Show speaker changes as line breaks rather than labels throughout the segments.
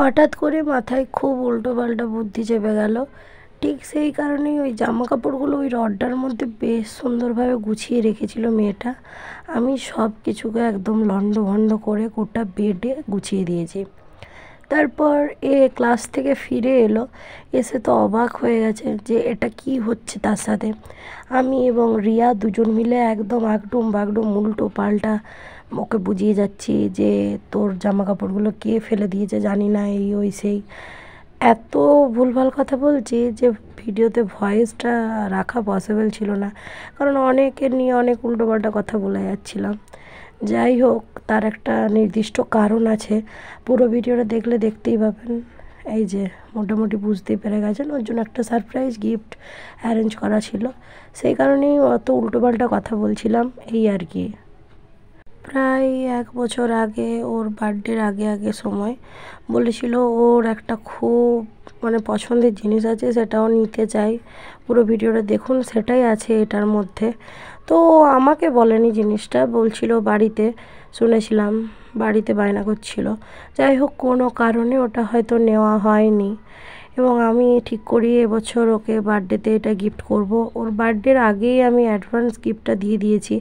হঠাৎ করে মাথায় খুব উল্টো পাল্টা বুদ্ধি চেপে গেল ঠিক সেই কারণেই ওই জামা কাপড়গুলো ওই রডটার মধ্যে বেশ সুন্দরভাবে গুছিয়ে রেখেছিল মেয়েটা আমি সব কিছুকে একদম লন্ডভন্ড করে গোটা বেডে গুছিয়ে দিয়েছি তারপর এ ক্লাস থেকে ফিরে এলো এসে তো অবাক হয়ে গেছে যে এটা কি হচ্ছে তার সাথে আমি এবং রিয়া দুজন মিলে একদম আগডুম বাগডুম উল্টো পাল্টা ওকে বুঝিয়ে যাচ্ছি যে তোর জামা কাপড়গুলো কে ফেলে দিয়েছে জানি না এই ওই সেই এত ভুলভাল কথা বলছি যে ভিডিওতে ভয়েসটা রাখা পসিবল ছিল না কারণ অনেকের নিয়ে অনেক পাল্টা কথা বলে যাচ্ছিলাম যাই হোক তার একটা নির্দিষ্ট কারণ আছে পুরো ভিডিওটা দেখলে দেখতেই পাবেন এই যে মোটামুটি বুঝতেই পেরে গেছেন ওর জন্য একটা সারপ্রাইজ গিফট অ্যারেঞ্জ করা ছিল সেই কারণেই অত উল্টোপাল্টা কথা বলছিলাম এই আর কি প্রায় এক বছর আগে ওর বার্থডের আগে আগে সময় বলেছিল ওর একটা খুব মানে পছন্দের জিনিস আছে সেটাও নিতে চাই পুরো ভিডিওটা দেখুন সেটাই আছে এটার মধ্যে তো আমাকে বলেনি জিনিসটা বলছিল বাড়িতে শুনেছিলাম বাড়িতে বায়না করছিল যাই হোক কোনো কারণে ওটা হয়তো নেওয়া হয়নি এবং আমি ঠিক করি এবছর ওকে বার্থডেতে এটা গিফট করব ওর বার্থডের আগেই আমি অ্যাডভান্স গিফটটা দিয়ে দিয়েছি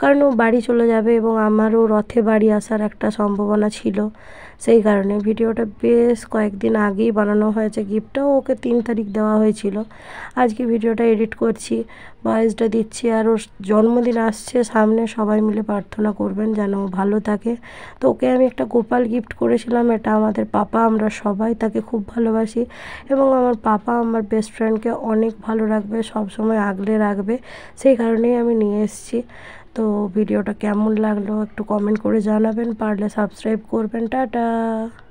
কারণ ও বাড়ি চলে যাবে এবং আমারও রথে বাড়ি আসার একটা সম্ভাবনা ছিল সেই কারণে ভিডিওটা বেশ কয়েকদিন আগেই বানানো হয়েছে গিফটটাও ওকে তিন তারিখ দেওয়া হয়েছিল আজকে ভিডিওটা এডিট করছি ভয়েসটা দিচ্ছি আর ওর জন্মদিন আসছে সামনে সবাই মিলে প্রার্থনা করবেন যেন ভালো থাকে তো ওকে আমি একটা গোপাল গিফট করেছিলাম এটা আমাদের পাপা আমরা সবাই তাকে খুব ভালোবাসি এবং আমার পাপা আমার বেস্ট ফ্রেন্ডকে অনেক ভালো রাখবে সব সময় আগলে রাখবে সেই কারণেই আমি নিয়ে এসেছি তো ভিডিওটা কেমন লাগলো একটু কমেন্ট করে জানাবেন পারলে সাবস্ক্রাইব করবেন টাটা